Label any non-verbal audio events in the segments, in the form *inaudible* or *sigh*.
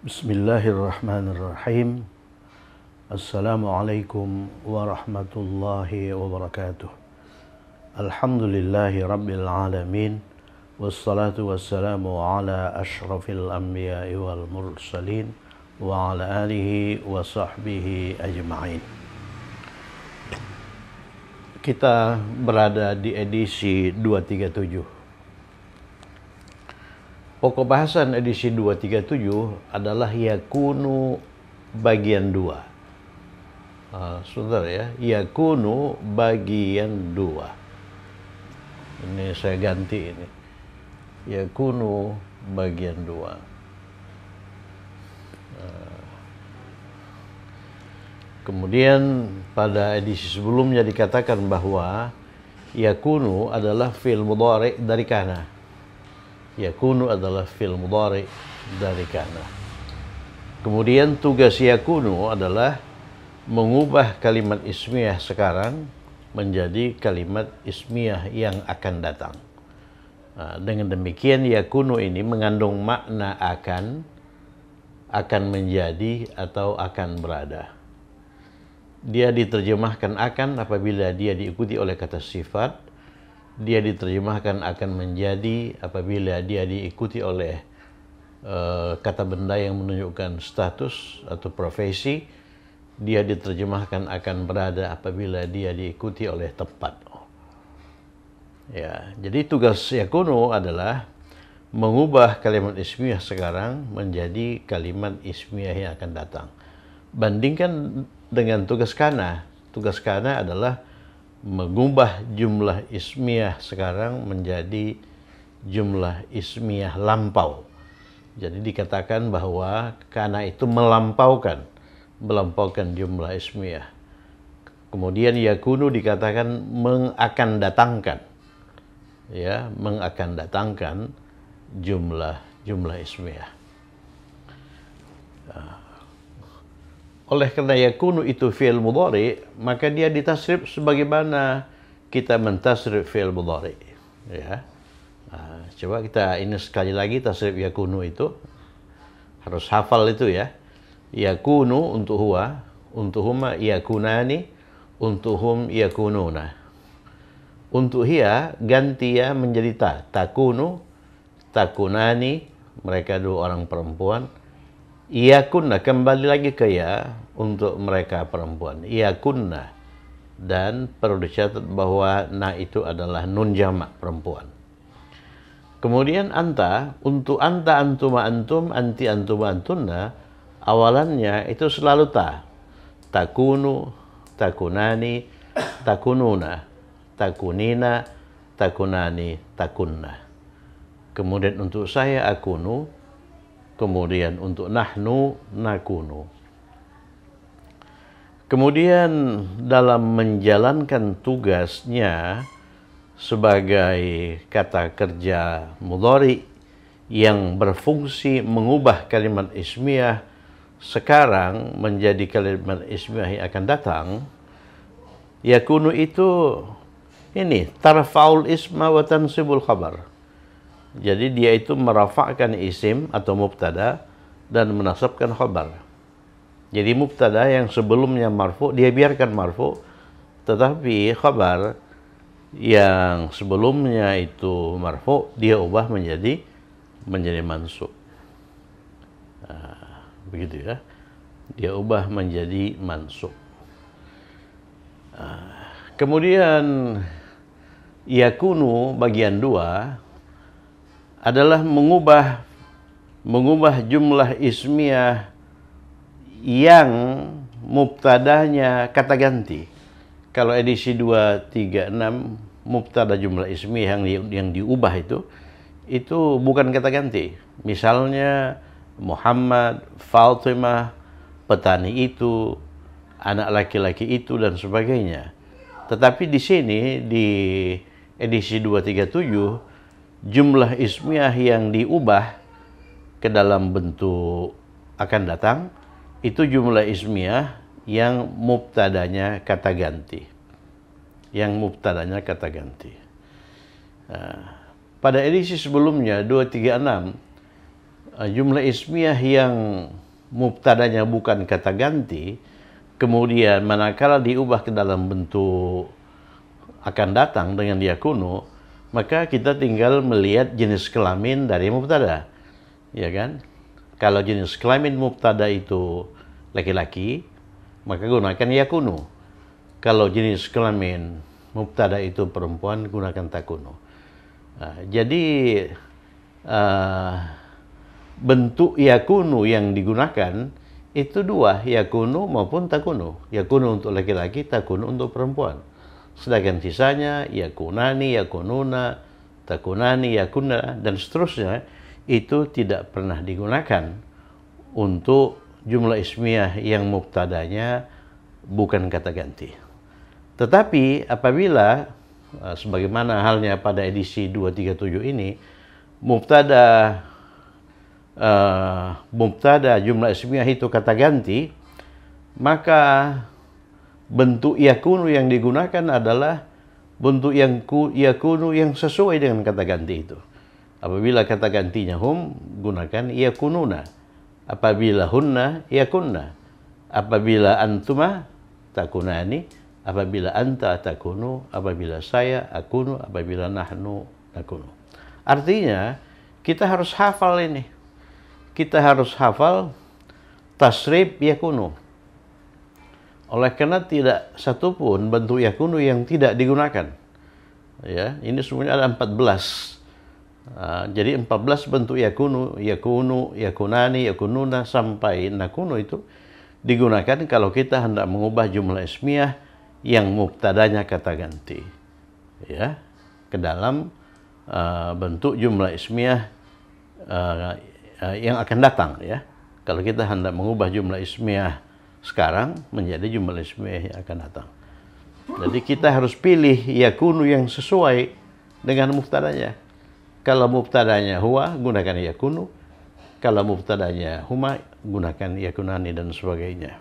Bismillahirrahmanirrahim. Assalamualaikum warahmatullahi wabarakatuh. Alhamdulillahi rabbil alamin. Wassalatu wassalamu ala ashrafil anbiya wal mursalin wa ala alihi wa sahbihi ajma'in. Kita berada di edisi 237 Pokok bahasan edisi 237 adalah yakunu bagian 2. Uh, Sudah ya, yakunu bagian 2. Ini saya ganti ini. Yakunu bagian 2. Ah. kemudian pada edisi sebelumnya dikatakan bahwa yakunu adalah film mudhari dari kana yakunu adalah fil mudhari dari kana kemudian tugas yakunu adalah mengubah kalimat ismiyah sekarang menjadi kalimat ismiyah yang akan datang nah, dengan demikian yakunu ini mengandung makna akan akan menjadi atau akan berada dia diterjemahkan akan apabila dia diikuti oleh kata sifat dia diterjemahkan akan menjadi apabila dia diikuti oleh uh, kata benda yang menunjukkan status atau profesi dia diterjemahkan akan berada apabila dia diikuti oleh tempat ya jadi tugas yakuno adalah mengubah kalimat ismiyah sekarang menjadi kalimat ismiyah yang akan datang bandingkan dengan tugas kana tugas kana adalah mengubah jumlah ismiyah sekarang menjadi jumlah ismiyah lampau. Jadi dikatakan bahwa karena itu melampaukan, melampaukan jumlah ismiyah. Kemudian yakunu dikatakan mengakan datangkan. Ya, mengakan datangkan jumlah jumlah ismiyah. Oleh karena yakunu itu fi'il mudhari, maka dia ditasrif sebagaimana kita mentasrif fi'il mudhari. Ya. Nah, coba kita ini sekali lagi tasrif yakunu itu. Harus hafal itu ya. Yakunu untuk huwa, untuk huma yakunani, untuk hum yakununa. Untuk hia, ganti ya menjadi ta. Takunu, takunani, mereka dua orang perempuan, ia kunna kembali lagi ke ya untuk mereka perempuan. Ia kunna dan perlu dicatat bahwa na itu adalah nun jamak perempuan. Kemudian anta untuk anta antuma antum anti antuma antunna awalannya itu selalu ta takunu takunani takununa takunina takunani takunna kemudian untuk saya akunu kemudian untuk nahnu nakunu. Kemudian dalam menjalankan tugasnya sebagai kata kerja mudhari yang berfungsi mengubah kalimat ismiyah sekarang menjadi kalimat ismiyah yang akan datang yakunu itu ini tarfaul isma wa tansibul khabar jadi dia itu merafakkan isim atau mubtada dan menasabkan khobar. Jadi mubtada yang sebelumnya marfu dia biarkan marfu tetapi khobar yang sebelumnya itu marfu dia ubah menjadi menjadi mansub. Nah, begitu ya. Dia ubah menjadi mansub. Nah, kemudian yakunu bagian dua adalah mengubah mengubah jumlah ismiah yang mubtadahnya kata ganti. Kalau edisi 236 mubtada jumlah ismiah yang di, yang diubah itu itu bukan kata ganti. Misalnya Muhammad, Fatimah, petani itu, anak laki-laki itu dan sebagainya. Tetapi di sini di edisi 237 jumlah ismiyah yang diubah ke dalam bentuk akan datang itu jumlah ismiyah yang mubtadanya kata ganti yang mubtadanya kata ganti ah, pada edisi sebelumnya 236 ah, jumlah ismiyah yang mubtadanya bukan kata ganti kemudian manakala diubah ke dalam bentuk akan datang dengan kuno maka kita tinggal melihat jenis kelamin dari mubtada. Ya kan? Kalau jenis kelamin mubtada itu laki-laki, maka gunakan yakunu. Kalau jenis kelamin mubtada itu perempuan, gunakan takunu. Nah, jadi uh, bentuk yakunu yang digunakan itu dua, yakunu maupun takunu. Yakunu untuk laki-laki, takunu untuk perempuan. Sedangkan sisanya, yakunani, yakununa, takunani, yakuna, dan seterusnya, itu tidak pernah digunakan untuk jumlah ismiyah yang mubtadanya bukan kata ganti. Tetapi apabila e, sebagaimana halnya pada edisi 237 ini mubtada uh, mubtada jumlah ismiyah itu kata ganti maka bentuk yakunu yang digunakan adalah bentuk yang ku, yakunu yang sesuai dengan kata ganti itu. Apabila kata gantinya hum, gunakan yakununa. Apabila hunna, yakunna. Apabila antuma, takunani. Apabila anta, takunu. Apabila saya, akunu. Apabila nahnu, takunu Artinya, kita harus hafal ini. Kita harus hafal tasrib yakunu oleh karena tidak satupun bentuk yakunu yang tidak digunakan. Ya, ini semuanya ada 14. Uh, ah, jadi 14 bentuk yakunu, yakunu, yakunani, yakununa sampai nakunu itu digunakan kalau kita hendak mengubah jumlah ismiyah yang mubtadanya kata ganti. Ya, ke dalam uh, bentuk jumlah ismiyah uh, ah, uh, yang akan datang ya. Kalau kita hendak mengubah jumlah ismiyah sekarang menjadi jumlahnya yang akan datang. Jadi kita harus pilih yakunu yang sesuai dengan muftadanya. Kalau muftadanya huwa, gunakan yakunu. Kalau muftadanya huma, gunakan yakunani dan sebagainya.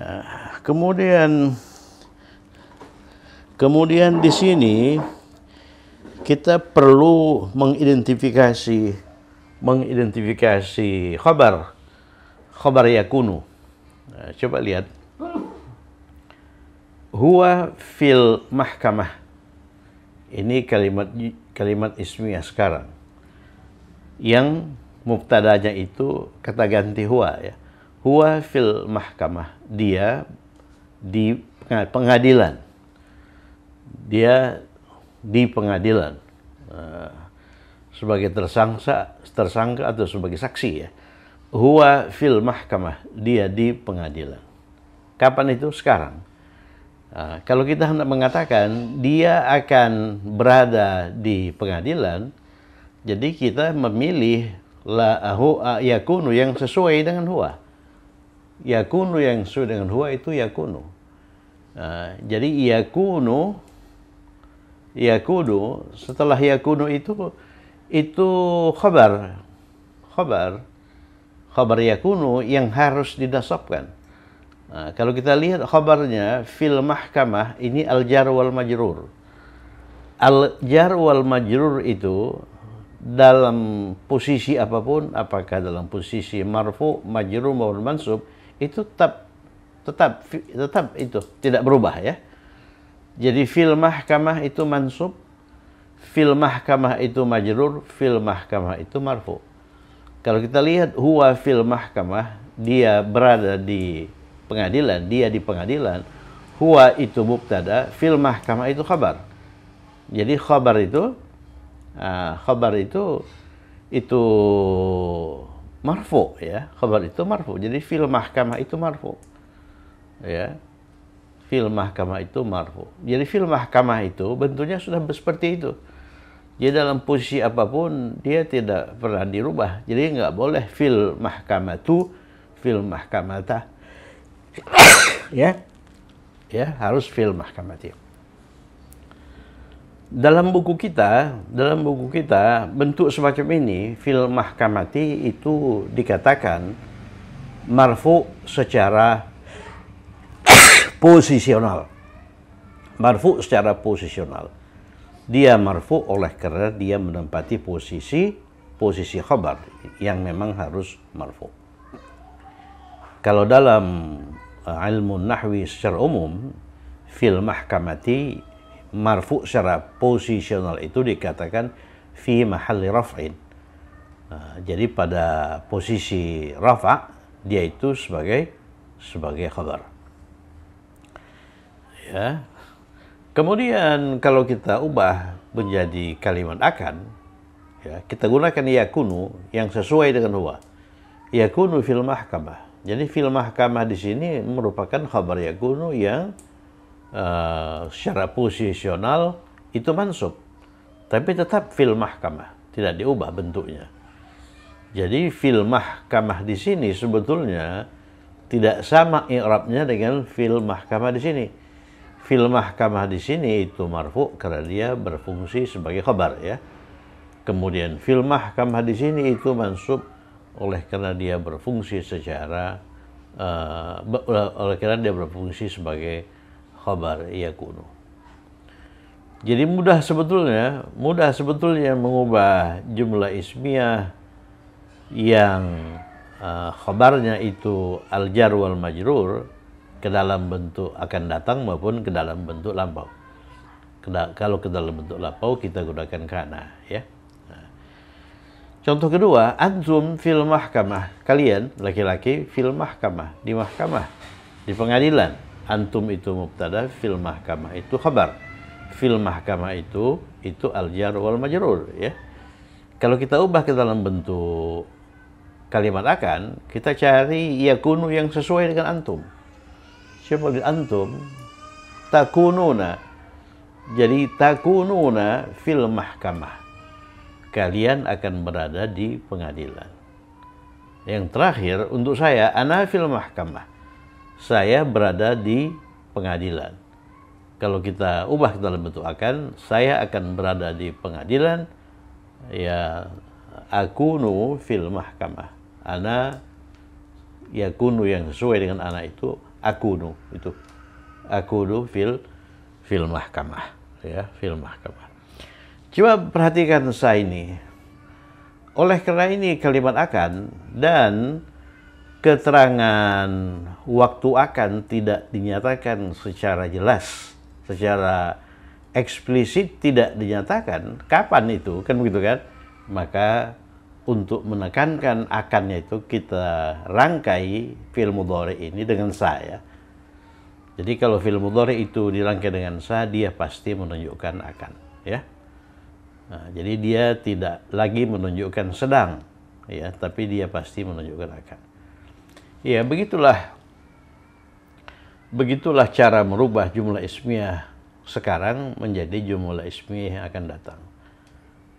Ah, kemudian kemudian di sini kita perlu mengidentifikasi mengidentifikasi khabar khabar yakunu Nah, coba lihat. Huwa fil mahkamah. Ini kalimat kalimat ismiyah sekarang. Yang mubtadanya itu kata ganti huwa ya. Huwa fil mahkamah. Dia di pengadilan. Dia di pengadilan. Nah, sebagai tersangka, tersangka atau sebagai saksi ya huwa fil mahkamah, dia di pengadilan. Kapan itu? Sekarang. Nah, kalau kita hendak mengatakan dia akan berada di pengadilan, jadi kita memilih la huwa yakunu yang sesuai dengan huwa. Yakunu yang sesuai dengan huwa itu yakunu. Nah, jadi yakunu yakunu setelah yakunu itu itu khabar khabar khabar yakunu yang harus didasabkan. Nah, kalau kita lihat khabarnya fil mahkamah ini al jar wal majrur. Al jar wal majrur itu dalam posisi apapun, apakah dalam posisi marfu, majrur maupun mansub, itu tetap tetap tetap itu tidak berubah ya. Jadi fil mahkamah itu mansub, fil mahkamah itu majrur, fil mahkamah itu marfu. Kalau kita lihat huwa fil mahkamah, dia berada di pengadilan, dia di pengadilan. Huwa itu mubtada, fil mahkamah itu khabar. Jadi khabar itu uh, khabar itu itu marfu ya khabar itu marfu jadi fil mahkamah itu marfu ya fil mahkamah itu marfu jadi fil mahkamah itu bentuknya sudah seperti itu jadi dalam posisi apapun dia tidak pernah dirubah. Jadi nggak boleh fil mahkamatu fil mahkamata. ya. Ya, harus fil mahkamati. Dalam buku kita, dalam buku kita bentuk semacam ini fil mahkamati itu dikatakan marfu secara posisional. Marfu secara posisional dia marfu oleh karena dia menempati posisi posisi khabar yang memang harus marfu. Kalau dalam eh, ilmu nahwi secara umum fil mahkamati marfu secara posisional itu dikatakan fi mahalli raf'in. Eh, jadi pada posisi rafa dia itu sebagai sebagai khabar. Ya, Kemudian kalau kita ubah menjadi kalimat akan, ya, kita gunakan yakunu yang sesuai dengan huwa. Yakunu fil mahkamah. Jadi fil mahkamah di sini merupakan khabar yakunu yang uh, secara posisional itu mansub. Tapi tetap fil mahkamah, tidak diubah bentuknya. Jadi fil mahkamah di sini sebetulnya tidak sama i'rabnya dengan fil mahkamah di sini Fil mahkamah di sini itu marfu karena dia berfungsi sebagai khabar ya. Kemudian fil mahkamah di sini itu mansub oleh karena dia berfungsi secara uh, oleh karena dia berfungsi sebagai khabar ya kuno. Jadi mudah sebetulnya, mudah sebetulnya mengubah jumlah ismiyah yang uh, khabarnya itu al jar wal majrur ke dalam bentuk akan datang maupun ke dalam bentuk lampau. Keda kalau ke dalam bentuk lampau kita gunakan kana ya. Nah. Contoh kedua, antum fil mahkamah. Kalian laki-laki fil mahkamah, di mahkamah, di pengadilan. Antum itu mubtada, fil mahkamah itu khabar. Fil mahkamah itu itu al jar wal majrur ya. Kalau kita ubah ke dalam bentuk kalimat akan, kita cari yakunu yang sesuai dengan antum Cuma antum takununa. Jadi takununa fil mahkamah. Kalian akan berada di pengadilan. Yang terakhir untuk saya ana fil mahkamah. Saya berada di pengadilan. Kalau kita ubah dalam bentuk akan, saya akan berada di pengadilan ya aku akunu fil mahkamah. Ana kunu yang sesuai dengan anak itu akunu itu akunu fil fil mahkamah ya fil mahkamah coba perhatikan saya ini oleh karena ini kalimat akan dan keterangan waktu akan tidak dinyatakan secara jelas secara eksplisit tidak dinyatakan kapan itu kan begitu kan maka untuk menekankan akannya itu kita rangkai film mudhari ini dengan saya. Jadi kalau film mudhari itu dirangkai dengan saya, dia pasti menunjukkan akan ya. Nah, jadi dia tidak lagi menunjukkan sedang ya, tapi dia pasti menunjukkan akan. Ya, begitulah begitulah cara merubah jumlah ismiyah sekarang menjadi jumlah ismiyah yang akan datang.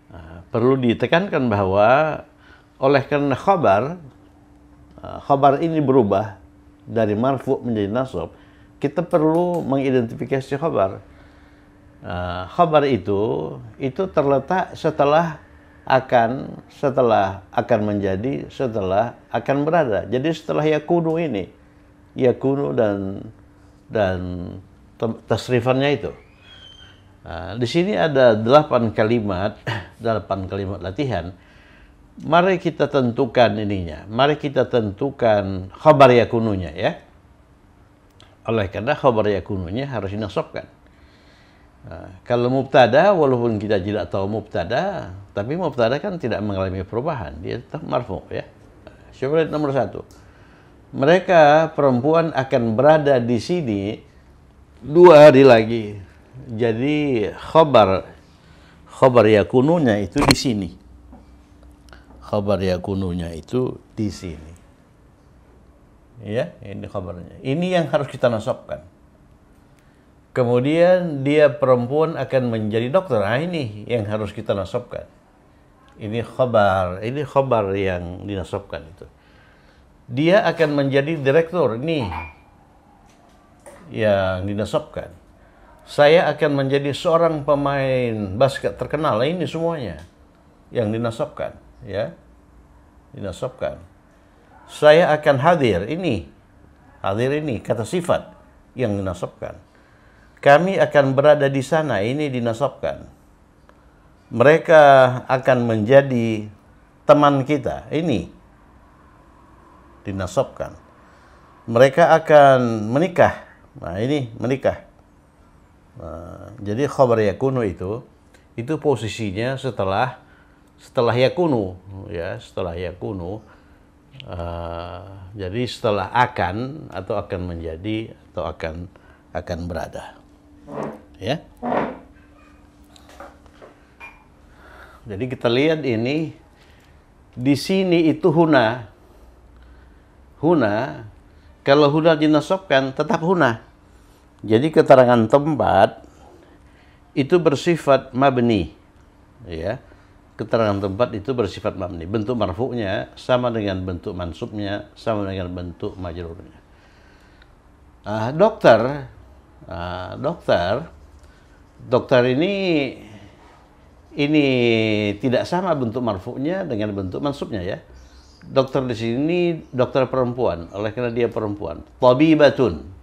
Nah, perlu ditekankan bahwa oleh karena khabar, eh, khabar ini berubah dari marfu menjadi nasab, kita perlu mengidentifikasi khabar. Eh, khabar itu itu terletak setelah akan, setelah akan menjadi, setelah akan berada. Jadi setelah yakunu ini, yakunu dan dan tasrifannya itu. Ah, di sini ada delapan kalimat, *coughs* delapan kalimat latihan. Mari kita tentukan ininya. Mari kita tentukan khabar yakununya ya. Oleh karena khabar yakununya harus dinasobkan. Ah, kalau mubtada, walaupun kita tidak tahu mubtada, tapi mubtada kan tidak mengalami perubahan. Dia tetap marfu ya. Syarat nomor satu. Mereka perempuan akan berada di sini dua hari lagi. Jadi khobar khobar yakununya itu di sini. Khobar yakununya itu di sini. Ya, ini khobarnya. Ini yang harus kita nasabkan. Kemudian dia perempuan akan menjadi dokter. Nah, ini yang harus kita nasabkan. Ini khobar, ini khobar yang dinasabkan itu. Dia akan menjadi direktur. nih yang dinasabkan saya akan menjadi seorang pemain basket terkenal. Nah, ini semuanya yang dinasabkan, ya. Dinasabkan. Saya akan hadir ini. Hadir ini kata sifat yang dinasabkan. Kami akan berada di sana, ini dinasabkan. Mereka akan menjadi teman kita, ini dinasabkan. Mereka akan menikah. Nah, ini menikah Eh, jadi khobar yakunu itu itu posisinya setelah setelah yakunu ya setelah yakunu uh, eh, jadi setelah akan atau akan menjadi atau akan akan berada ya jadi kita lihat ini di sini itu huna huna kalau huna dinasokkan tetap huna jadi keterangan tempat itu bersifat mabni, ya. Keterangan tempat itu bersifat mabni. Bentuk marfuknya sama dengan bentuk mansubnya, sama dengan bentuk majrurnya. Uh, dokter, uh, dokter, dokter ini ini tidak sama bentuk marfuknya dengan bentuk mansubnya ya. Dokter di sini dokter perempuan, oleh karena dia perempuan. Tobi Batun.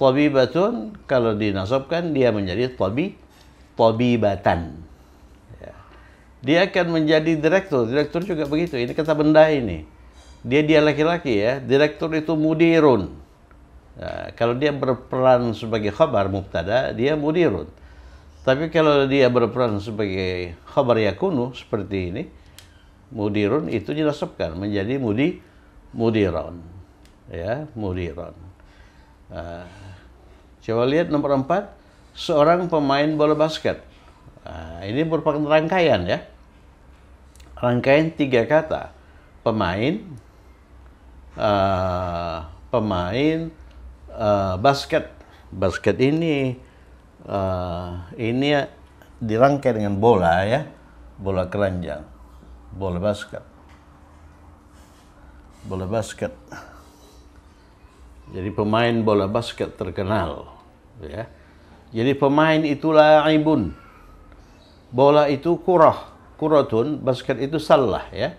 Tabibatun kalau dinasobkan dia menjadi tabi tabibatan. Ya. Dia akan menjadi direktur. Direktur juga begitu. Ini kata benda ini. Dia dia laki-laki ya. Direktur itu mudirun. Ya, kalau dia berperan sebagai khabar mubtada, dia mudirun. Tapi kalau dia berperan sebagai khabar yakunu seperti ini, mudirun itu dinasabkan menjadi mudi mudiron. Ya, mudiron. Uh, Coba lihat nomor empat seorang pemain bola basket. Nah, ini merupakan rangkaian ya. Rangkaian tiga kata. Pemain, uh, pemain uh, basket. Basket ini, uh, ini dirangkai dengan bola ya. Bola keranjang. Bola basket. Bola basket. Jadi pemain bola basket terkenal, ya. Jadi pemain itulah laibun. Bola itu kurah, kuratun, basket itu salah, ya.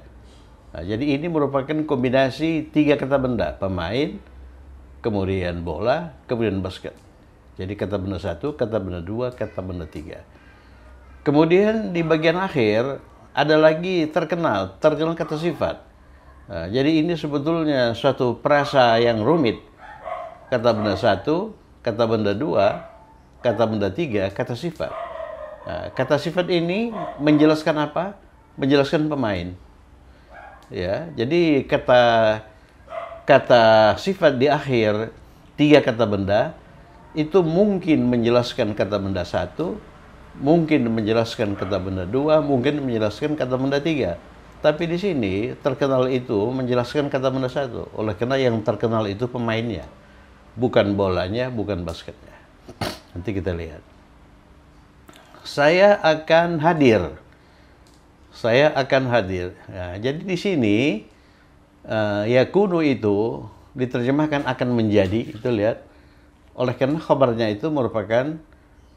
Nah, jadi ini merupakan kombinasi tiga kata benda, pemain, kemudian bola, kemudian basket. Jadi kata benda satu, kata benda dua, kata benda tiga. Kemudian di bagian akhir ada lagi terkenal, terkenal kata sifat. Nah, jadi ini sebetulnya suatu perasa yang rumit kata benda satu, kata benda dua, kata benda tiga, kata sifat. Nah, kata sifat ini menjelaskan apa? Menjelaskan pemain. Ya, jadi kata kata sifat di akhir tiga kata benda itu mungkin menjelaskan kata benda satu, mungkin menjelaskan kata benda dua, mungkin menjelaskan kata benda tiga. Tapi di sini terkenal itu menjelaskan kata benda satu. Oleh karena yang terkenal itu pemainnya. Bukan bolanya, bukan basketnya. Nanti kita lihat. Saya akan hadir. Saya akan hadir. Nah, jadi di sini uh, eh, kuno itu diterjemahkan akan menjadi itu lihat. Oleh karena kabarnya itu merupakan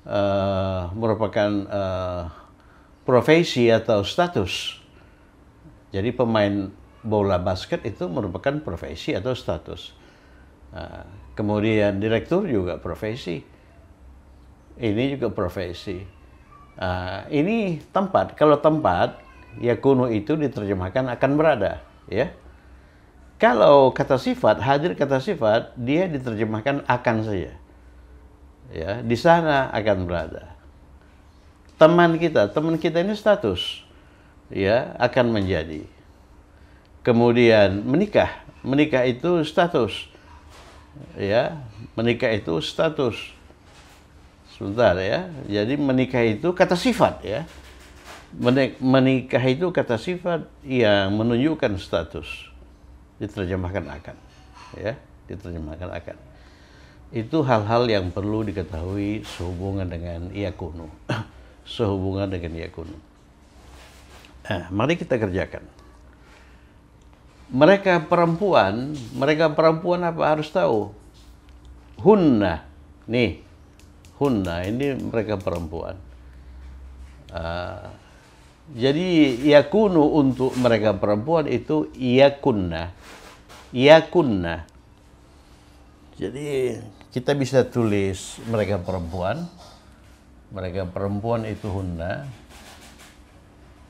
uh, merupakan uh, profesi atau status. Jadi pemain bola basket itu merupakan profesi atau status. Nah, Kemudian direktur juga profesi. Ini juga profesi. Uh, ini tempat. Kalau tempat, ya kuno itu diterjemahkan akan berada. Ya. Kalau kata sifat, hadir kata sifat, dia diterjemahkan akan saja. Ya, di sana akan berada. Teman kita, teman kita ini status ya akan menjadi. Kemudian menikah, menikah itu status ya menikah itu status sebentar ya jadi menikah itu kata sifat ya menikah itu kata sifat yang menunjukkan status diterjemahkan akan ya diterjemahkan akan itu hal-hal yang perlu diketahui sehubungan dengan yakunu *clears throat* sehubungan dengan yakunu nah, mari kita kerjakan mereka perempuan, mereka perempuan apa harus tahu? Hunna, nih, hunna ini mereka perempuan. Uh, jadi yakunu untuk mereka perempuan itu yakunna, yakunna. Jadi kita bisa tulis mereka perempuan, mereka perempuan itu hunna.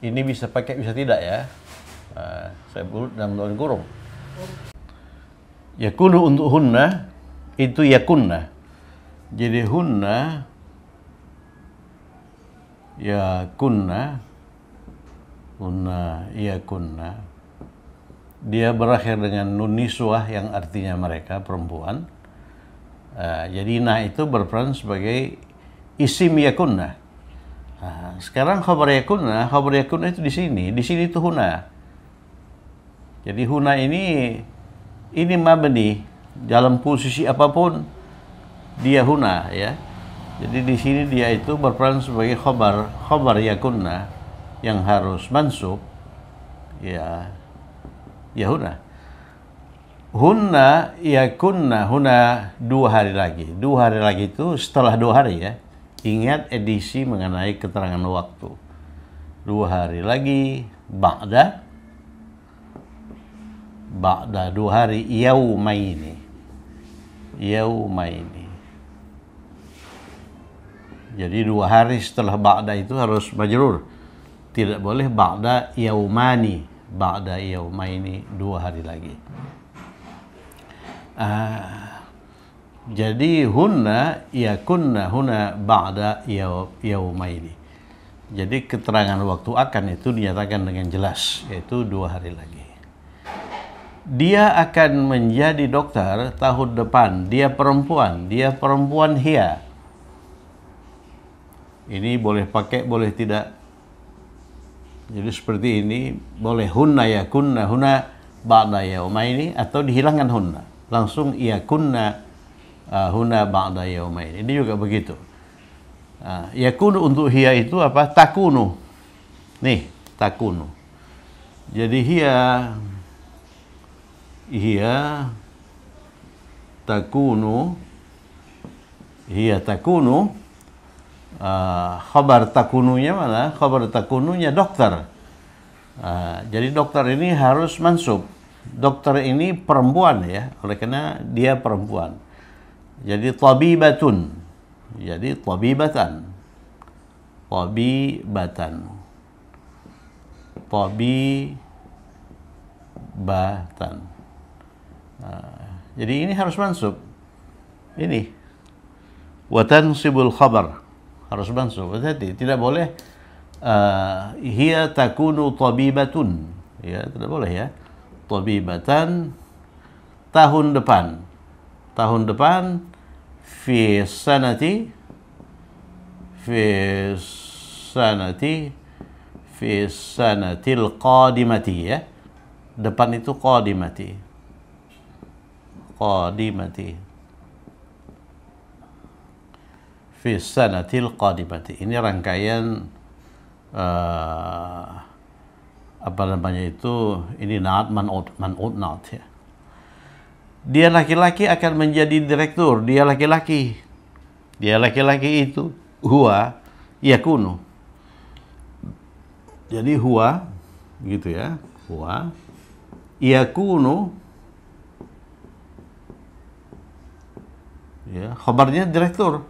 Ini bisa pakai bisa tidak ya? Saya eh, saya bulut dan daun kurung yakunu untuk hunna itu yakunna jadi hunna ya kunna hunna ya kunna dia berakhir dengan nuniswah yang artinya mereka perempuan eh, jadi nah itu berperan sebagai isim yakunna nah, sekarang khabar yakunna khabar yakunna itu di sini di sini itu hunna. Jadi huna ini ini mabni dalam posisi apapun dia huna ya. Jadi di sini dia itu berperan sebagai khobar, khobar yakunna yang harus mansub ya ya huna. hunna yakunna huna dua hari lagi dua hari lagi itu setelah dua hari ya ingat edisi mengenai keterangan waktu dua hari lagi ba'da ba'da hari yaumaini yaumaini jadi dua hari setelah ba'da itu harus majrur tidak boleh ba'da yaumani ba'da yaumaini dua hari lagi uh, jadi hunna yakunna huna ba'da yaumaini jadi keterangan waktu akan itu dinyatakan dengan jelas yaitu dua hari lagi dia akan menjadi dokter tahun depan. Dia perempuan, dia perempuan hia. Ini boleh pakai, boleh tidak. Jadi seperti ini, boleh hunna ya kunna, hunna ba'da yauma ini, atau dihilangkan hunna. Langsung ya kunna, uh, hunna ba'da yauma ini. Ini juga begitu. Uh, ya kunu untuk hia itu apa? Takunu. Nih, takunu. Jadi hia هي takunu, هي takunu. uh, khabar takununya mana? Khabar takununya dokter. Uh, jadi dokter ini harus mansub. Dokter ini perempuan ya, oleh karena dia perempuan. Jadi tabibatun. Jadi tabibatan. Tabibatan. Tabibatan. Nah, jadi ini harus mansub. Ini. Watan sibul khabar. Harus mansub. hati Tidak boleh uh, hiya takunu tabibatun. Ya, tidak boleh ya. Tabibatan tahun depan. Tahun depan fi sanati fi sanati fi sanatil qadimati ya. Depan itu qadimati qadimati fi sanatil qadimati ini rangkaian uh, apa namanya itu ini naat manut manut naat ya dia laki-laki akan menjadi direktur dia laki-laki dia laki-laki itu huwa yakunu jadi huwa gitu ya huwa yakunu ya khobarnya direktur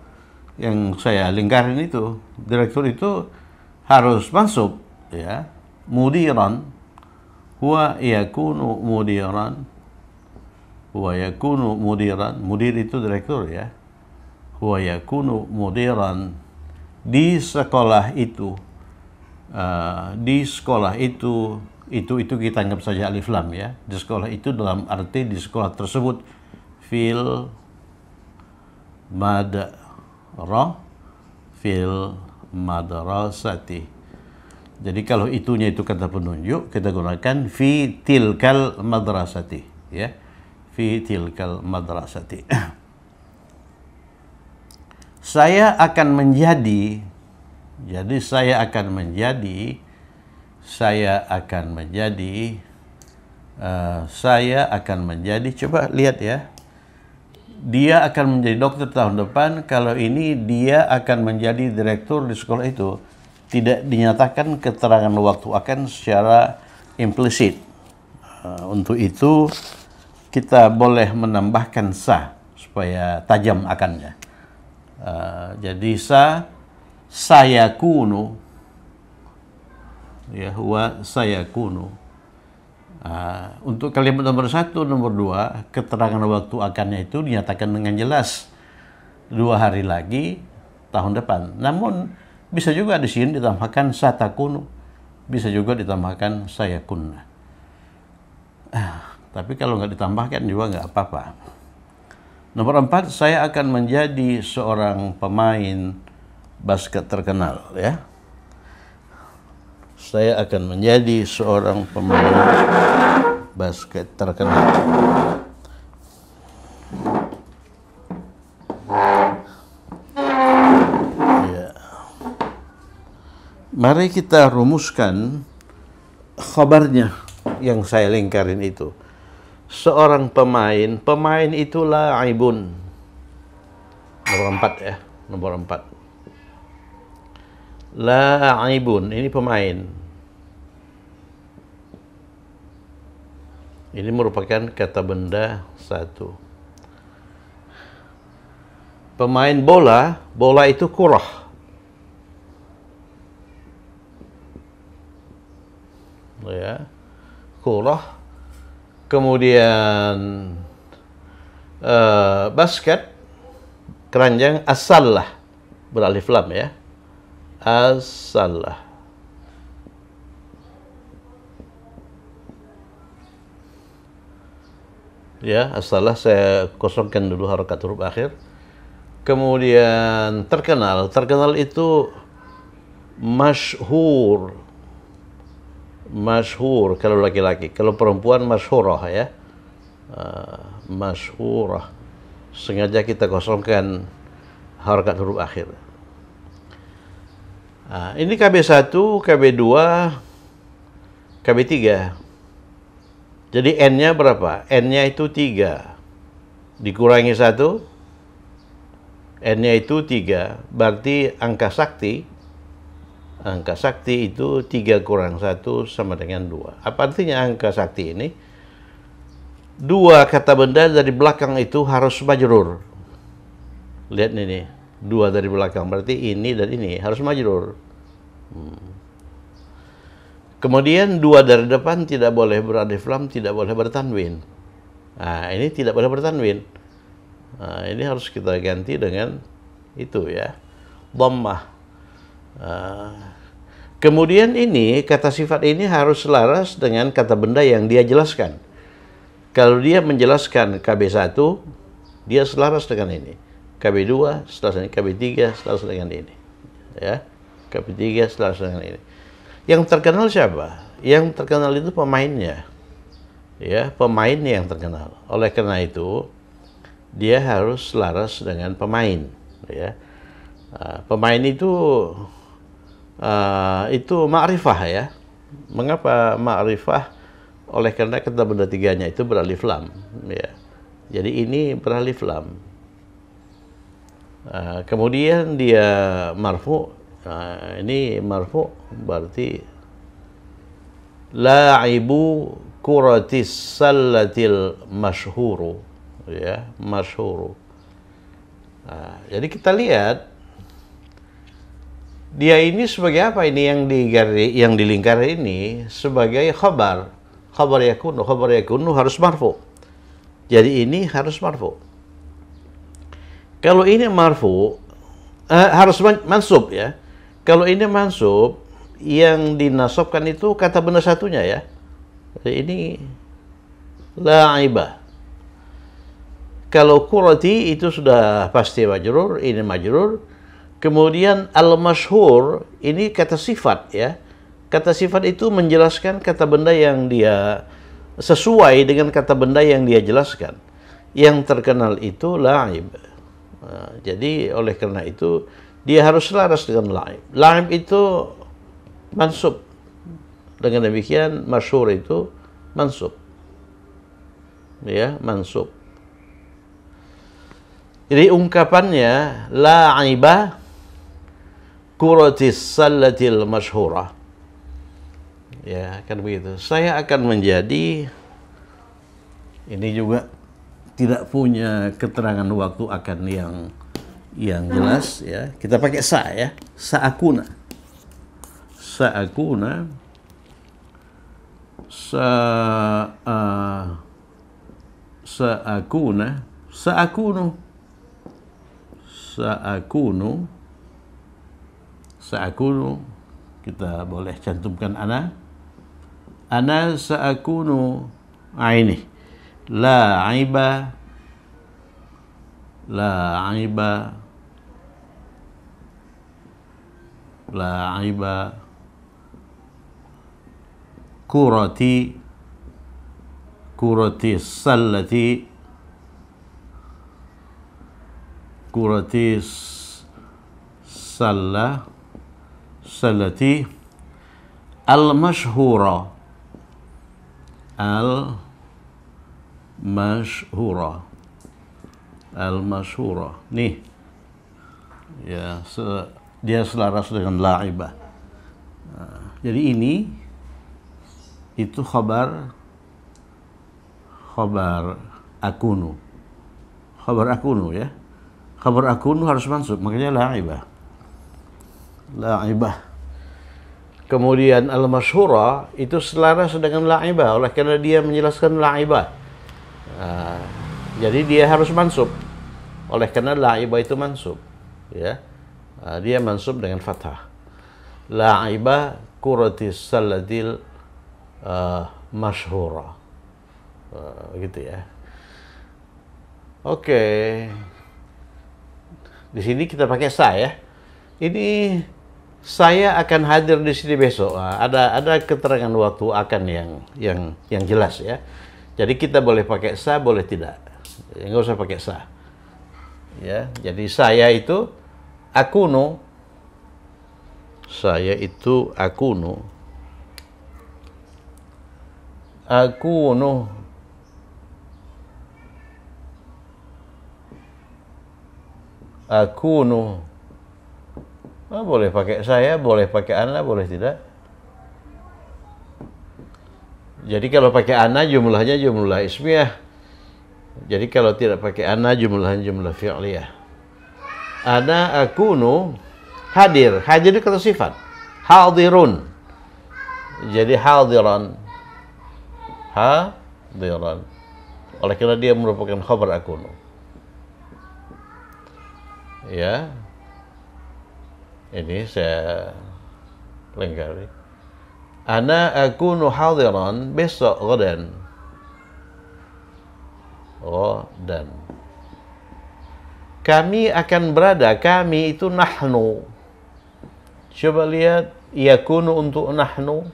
yang saya lingkarin itu direktur itu harus masuk ya mudiran huwa yakunu mudiran huwa yakunu mudiran mudir itu direktur ya huwa yakunu mudiran di sekolah itu uh, di sekolah itu itu itu kita anggap saja alif lam ya di sekolah itu dalam arti di sekolah tersebut fil madrah fil madrasati. Jadi kalau itunya itu kata penunjuk, kita gunakan fi tilkal madrasati, ya. Fi tilkal madrasati. *clears throat* saya akan menjadi jadi saya akan menjadi saya akan menjadi uh, saya akan menjadi coba lihat ya dia akan menjadi dokter tahun depan, kalau ini dia akan menjadi direktur di sekolah itu, tidak dinyatakan keterangan waktu akan secara implisit. Eh, untuk itu, kita boleh menambahkan sah supaya tajam akannya. Eh, jadi sah saya kuno ya huwa saya kuno Uh, untuk kalimat nomor satu, nomor dua, keterangan waktu akannya itu dinyatakan dengan jelas dua hari lagi tahun depan. Namun bisa juga di sini ditambahkan satakunu, bisa juga ditambahkan saya kuna. Uh, ah, tapi kalau nggak ditambahkan juga nggak apa-apa. Nomor empat, saya akan menjadi seorang pemain basket terkenal ya saya akan menjadi seorang pemain basket terkenal. Ya. Mari kita rumuskan kabarnya yang saya lingkarin itu. Seorang pemain, pemain itulah aibun. Nomor empat ya, nomor empat. La'ibun, ini pemain. Ini merupakan kata benda satu. Pemain bola, bola itu kurah. Ya. Kurah. Kemudian uh, basket keranjang asal lah beralif lam ya as-salah. Ya, as-salah saya kosongkan dulu harokat huruf akhir. Kemudian terkenal, terkenal itu masyhur. Masyhur kalau laki-laki, kalau perempuan masyhurah ya. Uh, masyhurah. Sengaja kita kosongkan harokat huruf akhir. Nah, ini KB1, KB2, KB3. Jadi N-nya berapa? N-nya itu 3. Dikurangi 1, N-nya itu 3. Berarti angka sakti, angka sakti itu 3 kurang 1 sama dengan 2. Apa artinya angka sakti ini? Dua kata benda dari belakang itu harus majrur. Lihat ini dua dari belakang berarti ini dan ini harus majrur hmm. kemudian dua dari depan tidak boleh beradif lam tidak boleh bertanwin nah ini tidak boleh bertanwin nah, ini harus kita ganti dengan itu ya dhammah ah. kemudian ini kata sifat ini harus selaras dengan kata benda yang dia jelaskan kalau dia menjelaskan KB1 dia selaras dengan ini KB2 selaras dengan KB3 selaras dengan ini ya KB3 selaras dengan ini yang terkenal siapa yang terkenal itu pemainnya ya pemainnya yang terkenal oleh karena itu dia harus selaras dengan pemain ya eh, pemain itu uh, itu ma'rifah ya mengapa ma'rifah oleh karena kata benda tiganya itu beralif lam ya jadi ini beralif lam Ah, kemudian dia marfu. nah, ini marfu berarti la'ibu kuratis salatil mashhuru, ya, mashhuru. Nah, jadi kita lihat dia ini sebagai apa ini yang di yang dilingkar ini sebagai khabar. Khabar yakunu, khabar yakunu harus marfu. Jadi ini harus marfu. Kalau ini marfu eh, harus mansub ya. Kalau ini mansub yang dinasobkan itu kata benda satunya ya. Jadi ini la'ibah. Kalau kurati itu sudah pasti majrur, ini majrur. Kemudian al-mashhur ini kata sifat ya. Kata sifat itu menjelaskan kata benda yang dia sesuai dengan kata benda yang dia jelaskan. Yang terkenal itu la'ibah Nah, jadi oleh karena itu dia harus selaras dengan laib. Laib itu mansub. Dengan demikian masyhur itu mansub. Ya, mansub. Jadi ungkapannya la'ibah kuratis salatil masyhurah. Ya, kan begitu. Saya akan menjadi ini juga tidak punya keterangan waktu akan yang yang jelas ya. Kita pakai sa ya. Saakuna. Saakuna sa sa uh, saakuna sa sa saakunu kita boleh cantumkan ana ana ah, ini لاعب لاعب لاعب كرة كرة السلة كرة السلة سلة المشهورة المشهورة masyhura al masyhura nih ya se dia selaras dengan laibah nah, jadi ini itu khabar khabar akunu khabar akunu ya khabar akunu harus masuk makanya laibah laibah Kemudian al-masyhura itu selaras dengan la'ibah oleh karena dia menjelaskan la'ibah. Ah, jadi dia harus mansub. Oleh karena la'ibah itu mansub, ya. Uh, dia mansub dengan fathah. La'ibah kuratis saladil uh, masyhura. Uh, gitu ya. Oke. Okay. Di sini kita pakai saya. Ini saya akan hadir di sini besok. ada ada keterangan waktu akan yang yang yang jelas ya. Jadi kita boleh pakai sah, boleh tidak. Enggak ya, usah pakai sah, Ya, jadi saya itu akuno. Saya itu akuno. Akuno. Akuno. Oh, boleh pakai saya, boleh pakai anda, boleh tidak. Jadi kalau pakai ana jumlahnya jumlah ismiyah. Jadi kalau tidak pakai ana jumlahnya jumlah fi'liyah. Ana akunu hadir. Hadir itu kata sifat. Hadirun. Jadi hadiran. Hadiran. Oleh karena dia merupakan khabar akunu. Ya. Ini saya lenggari. Ana akunu hadiran besok oh dan Kami akan berada, kami itu nahnu. Coba lihat yakunu untuk nahnu.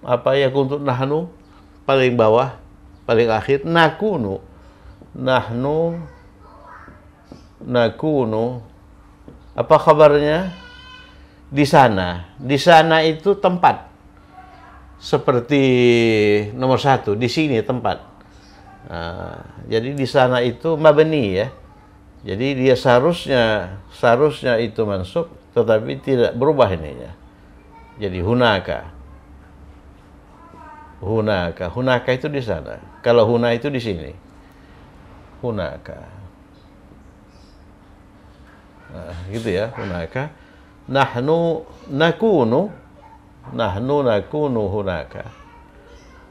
Apa yakunu untuk nahnu? Paling bawah, paling akhir nakunu. Nahnu nakunu. Apa kabarnya? di sana. Di sana itu tempat. Seperti nomor satu, di sini tempat. Uh, jadi di sana itu mabeni ya. Jadi dia seharusnya seharusnya itu masuk tetapi tidak berubah ini ya Jadi hunaka. Hunaka. Hunaka itu di sana. Kalau huna itu di sini. Hunaka. Nah, gitu ya, hunaka nahnu nakunu nahnu nakunu hunaka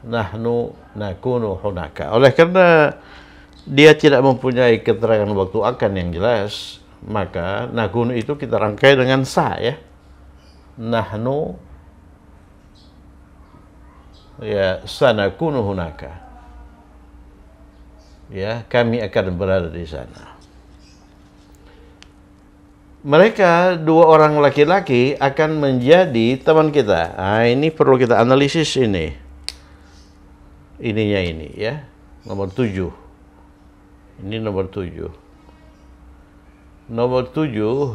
nahnu nakunu hunaka oleh karena dia tidak mempunyai keterangan waktu akan yang jelas maka nakunu itu kita rangkai dengan sa ya nahnu ya sanakunu hunaka ya kami akan berada di sana mereka dua orang laki-laki akan menjadi teman kita. Nah, ini perlu kita analisis ini. Ininya ini ya. Nomor tujuh. Ini nomor tujuh. Nomor tujuh,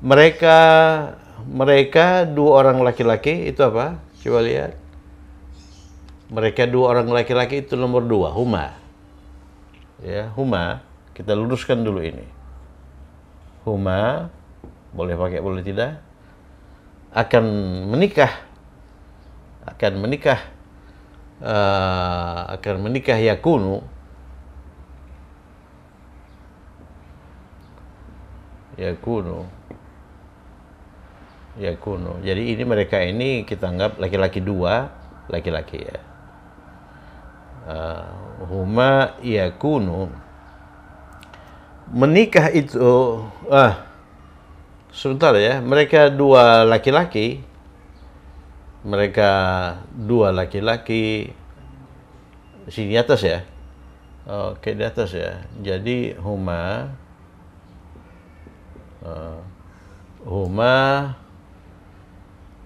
mereka mereka dua orang laki-laki itu apa? Coba lihat. Mereka dua orang laki-laki itu nomor dua, huma. Ya, huma. Kita luruskan dulu ini huma boleh pakai boleh tidak akan menikah akan menikah uh, akan menikah yakunu yakunu yakunu jadi ini mereka ini kita anggap laki-laki dua laki-laki ya uh, huma yakunu menikah itu ah sebentar ya mereka dua laki-laki mereka dua laki-laki sini atas ya oke di atas ya jadi Huma uh, Huma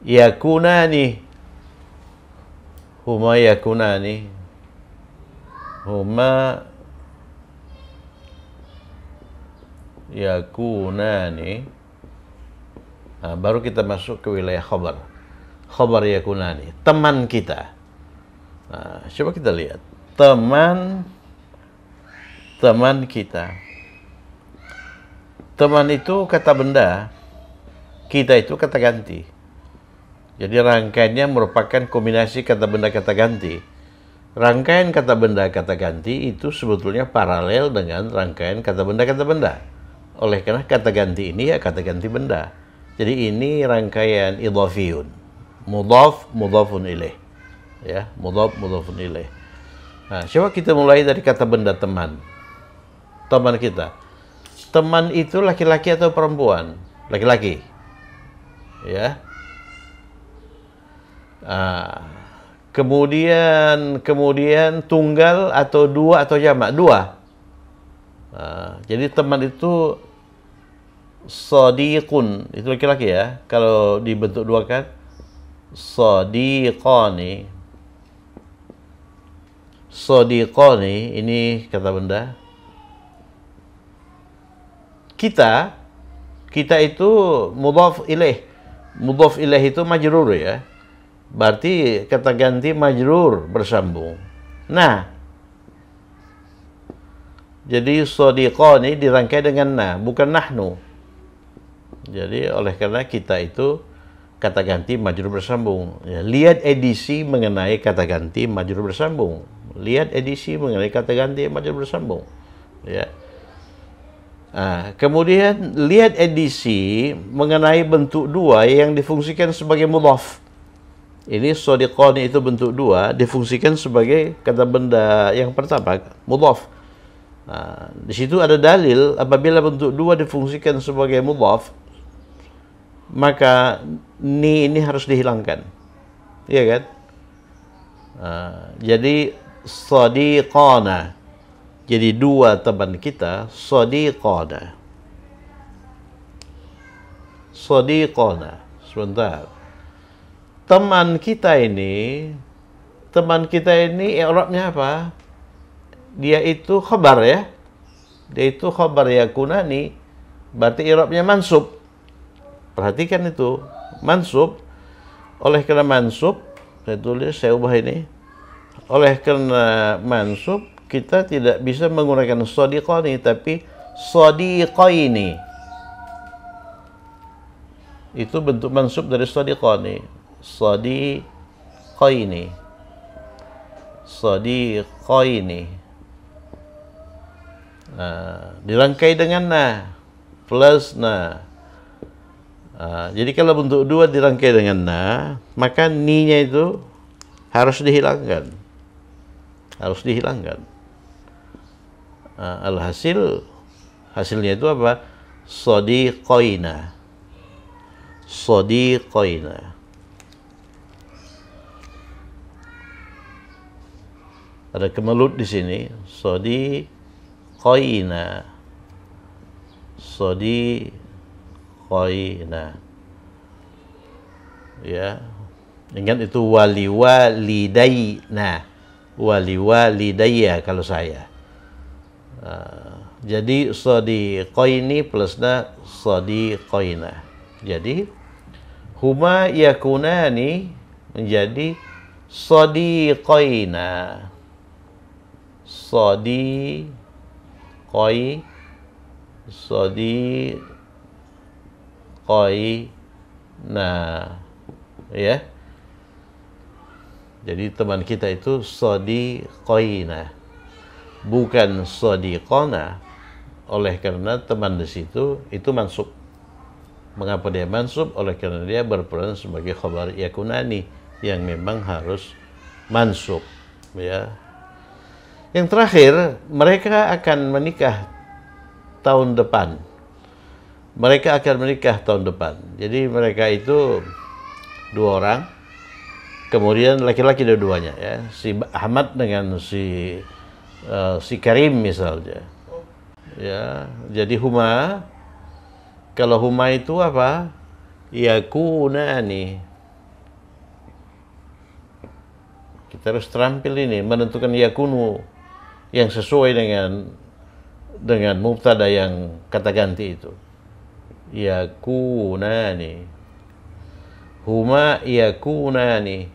nih, Huma Yakuna nih, Huma yakunani nah, baru kita masuk ke wilayah khobar khobar yakunani teman kita nah, coba kita lihat teman teman kita teman itu kata benda kita itu kata ganti jadi rangkaiannya merupakan kombinasi kata benda kata ganti rangkaian kata benda kata ganti itu sebetulnya paralel dengan rangkaian kata benda kata benda oleh karena kata ganti ini ya kata ganti benda. Jadi ini rangkaian idhafiyun. Mudhaf, mudhafun ilaih. Ya, mudhaf, mudhafun ilaih. Nah, coba kita mulai dari kata benda teman. Teman kita. Teman itu laki-laki atau perempuan? Laki-laki. Ya. Ah. Kemudian kemudian tunggal atau dua atau jamak? Dua. Ah, jadi teman itu kun itu laki-laki ya kalau dibentuk dua kan sodi sadiqani ini kata benda kita kita itu mudhaf ilaih mudhaf ilaih itu majrur ya berarti kata ganti majrur bersambung nah jadi sodiqani dirangkai dengan na, bukan nahnu. Jadi oleh karena kita itu kata ganti maju bersambung. Ya, lihat edisi mengenai kata ganti maju bersambung. Lihat edisi mengenai kata ganti maju bersambung. Ya. Nah, kemudian lihat edisi mengenai bentuk dua yang difungsikan sebagai mudhaf. Ini sodiqoni itu bentuk dua difungsikan sebagai kata benda yang pertama mudhaf Nah, di situ ada dalil apabila bentuk dua difungsikan sebagai mudhaf maka ni ini harus dihilangkan. Iya kan? Nah, jadi sadiqana jadi dua teman kita sadiqana sadiqana sebentar teman kita ini teman kita ini i'rabnya apa dia itu khobar ya. Dia itu khobar ya kunani. Berarti irobnya mansub. Perhatikan itu. Mansub. Oleh karena mansub, saya tulis, saya ubah ini. Oleh karena mansub, kita tidak bisa menggunakan sodiqani, tapi sodiqaini. Itu bentuk mansub dari sodiqani. Sodiqaini. Sodiqaini. Nah, dirangkai dengan na plus na. Nah, jadi kalau bentuk dua dirangkai dengan na, maka ni-nya itu harus dihilangkan. Harus dihilangkan. Nah, alhasil hasilnya itu apa? sodi koina sodi koina Ada kemelut di sini. sodi sodi qayna ya ingat itu wali walidayna wali walidayya kalau saya uh, jadi sodiqoini plusna qayna jadi huma yakunani menjadi sodi sodiqoina sodi koi sodi koi nah ya jadi teman kita itu sodi Nah, bukan sodi kona oleh karena teman di situ itu masuk. mengapa dia mansub oleh karena dia berperan sebagai khobar yakunani yang memang harus mansub ya yang terakhir, mereka akan menikah tahun depan. Mereka akan menikah tahun depan. Jadi mereka itu dua orang. Kemudian laki-laki dua-duanya ya, si Ahmad dengan si uh, si Karim misalnya. Ya, jadi Huma kalau Huma itu apa? Ya nih. Kita harus terampil ini menentukan yakunu yang sesuai dengan dengan mubtada yang kata ganti itu yakunani huma yakunani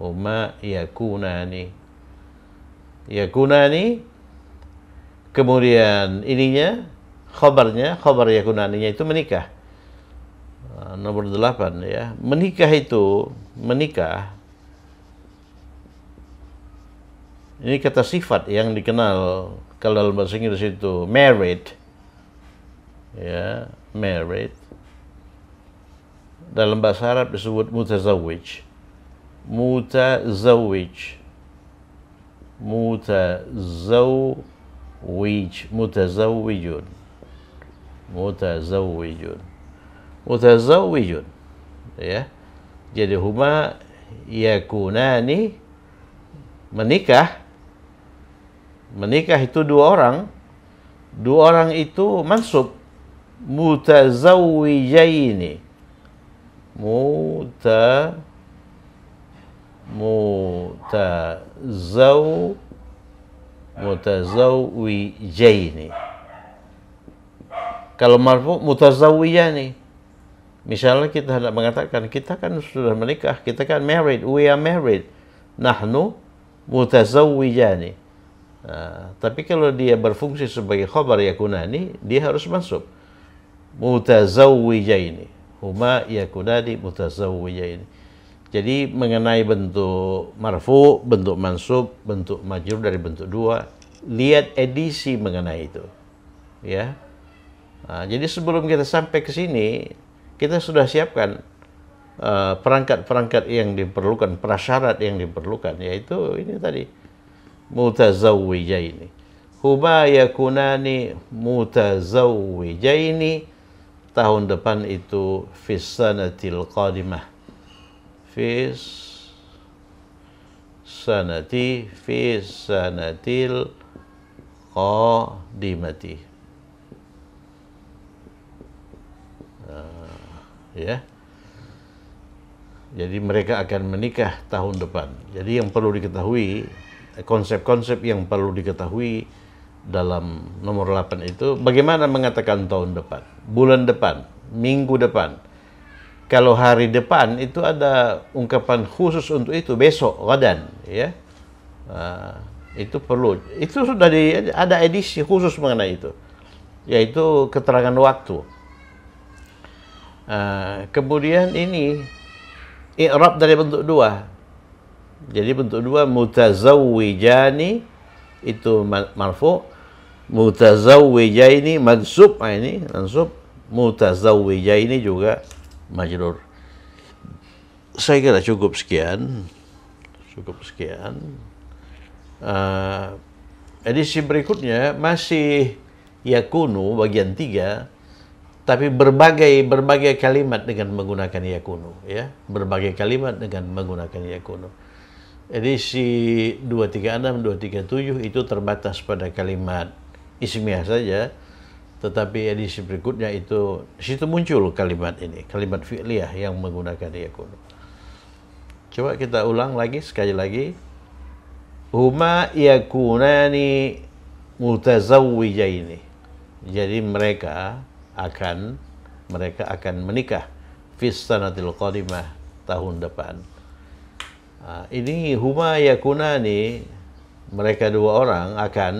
huma yakunani yakunani kemudian ininya khabarnya khabar yakunaninya itu menikah ah, nomor delapan ya menikah itu menikah Ini kata sifat yang dikenal kalau dalam bahasa Inggris itu married. Ya, married. Dalam bahasa Arab disebut mutazawij mutazawij mutazawij mutazawijun mutazawijun mutazawijun Ya. Jadi huma yakunani menikah menikah itu dua orang dua orang itu mansub mutazawwijaini muta mutazaw mutazawwijaini kalau marfu mutazawwijani misalnya kita hendak mengatakan kita kan sudah menikah kita kan married we are married nahnu mutazawwijani Ah, tapi kalau dia berfungsi sebagai khobar yakunani, dia harus masuk. ini, Huma yakunani ini. Jadi mengenai bentuk marfu, bentuk mansub, bentuk majur dari bentuk dua, lihat edisi mengenai itu. Ya. Nah, jadi sebelum kita sampai ke sini, kita sudah siapkan ah, perangkat-perangkat uh, perangkat -perangkat yang diperlukan, prasyarat yang diperlukan, yaitu ini tadi mutazawwijaini huma yakunani mutazawwijaini tahun depan itu fis sanatil qadimah fis sanati fis sanatil qadimati ah, ya jadi mereka akan menikah tahun depan jadi yang perlu diketahui konsep-konsep yang perlu diketahui dalam nomor 8 itu bagaimana mengatakan tahun depan, bulan depan, minggu depan. Kalau hari depan itu ada ungkapan khusus untuk itu besok Ramadan ya. Uh, itu perlu. Itu sudah di, ada edisi khusus mengenai itu. Yaitu keterangan waktu. Uh, kemudian ini i'rab dari bentuk dua jadi bentuk dua mutazawwijani itu marfu, mutazawwijaini mansub ah, ini mansub, mutazawwijaini juga majrur. Saya kira cukup sekian. Cukup sekian. Uh, edisi berikutnya masih yakunu bagian tiga tapi berbagai berbagai kalimat dengan menggunakan yakunu ya berbagai kalimat dengan menggunakan yakunu Edisi 236, 237 itu terbatas pada kalimat ismiah saja, tetapi edisi berikutnya itu situ muncul kalimat ini, kalimat fi'liyah yang menggunakan yakun. Coba kita ulang lagi sekali lagi. Huma yakunani mutazawwijaini. Jadi mereka akan mereka akan menikah fis sanatil qadimah tahun depan. Ah, ini huma yakunani mereka dua orang akan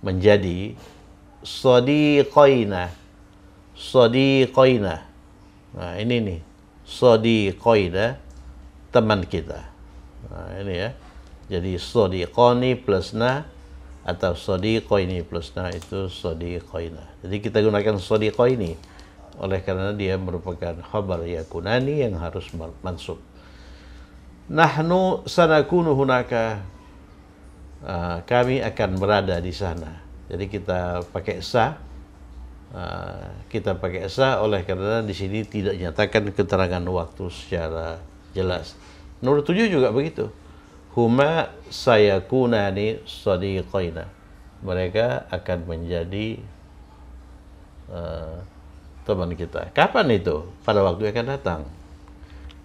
menjadi sadiqaina. Sadiqaina. Nah, ini nih. Sadiqaina teman kita. Nah, ini ya. Jadi sadiqani plus na atau sadiqaini plus na itu sadiqaina. Jadi kita gunakan sadiqaini oleh karena dia merupakan khabar yakunani yang harus mansub nahnu sanakunu hunaka ah, kami akan berada di sana jadi kita pakai sa ah, kita pakai sa oleh karena di sini tidak nyatakan keterangan waktu secara jelas nomor tujuh juga begitu huma sayakunani sadiqaina mereka akan menjadi uh, teman kita kapan itu pada waktu yang akan datang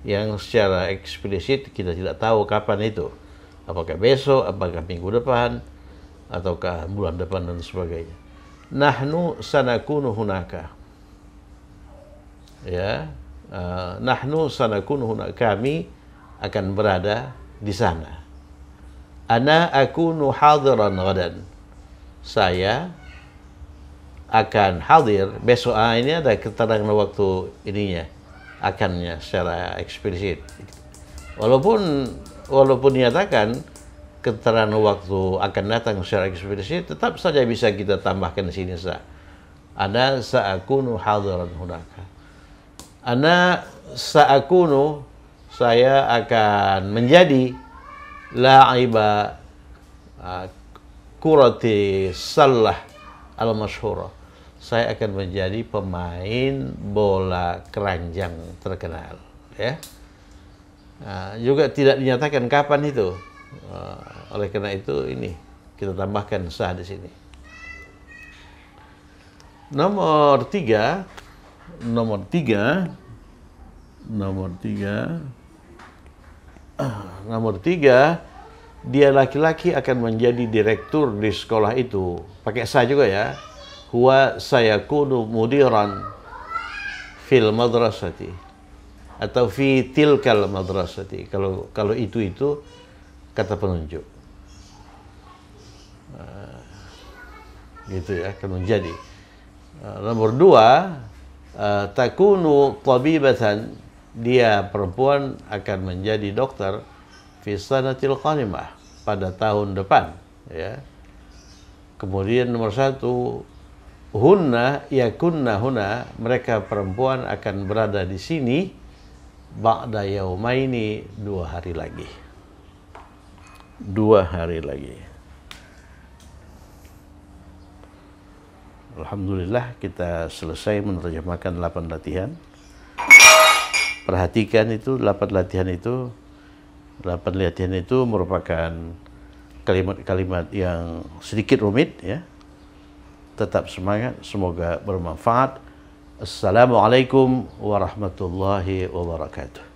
yang secara eksplisit kita tidak tahu kapan itu. Apakah besok, apakah minggu depan, ataukah bulan depan dan sebagainya. Nahnu sanakunu hunaka. Ya, uh, nahnu sanakunu hunaka. Kami akan berada di sana. Ana akunu hadiran gadan. Saya akan hadir besok ah, ini ada keterangan waktu ininya akannya secara eksplisit. Walaupun walaupun dinyatakan keterangan waktu akan datang secara eksplisit, tetap saja bisa kita tambahkan di sini sah. Ana sa'akunu hadiran hunaka. Ana sa'akunu saya akan menjadi la'iba uh, kurati salah al-masyhurah saya akan menjadi pemain bola keranjang terkenal ya uh, juga tidak dinyatakan kapan itu uh, oleh karena itu ini kita tambahkan sah di sini nomor tiga nomor tiga nomor tiga *clears throat* nomor tiga dia laki-laki akan menjadi direktur di sekolah itu pakai sah juga ya huwa sayakunu mudiran fil madrasati atau fi tilkal madrasati kalau kalau itu itu kata penunjuk gitu ya akan menjadi nomor dua uh, takunu tabibatan dia perempuan akan menjadi dokter fi sanatil qalimah pada tahun depan ya kemudian nomor satu hunna yakunna huna mereka perempuan akan berada di sini ba'da yaumaini dua hari lagi dua hari lagi Alhamdulillah kita selesai menerjemahkan 8 latihan perhatikan itu 8 latihan itu 8 latihan itu merupakan kalimat-kalimat yang sedikit rumit ya tetap semangat, semoga bermanfaat. Assalamualaikum warahmatullahi wabarakatuh.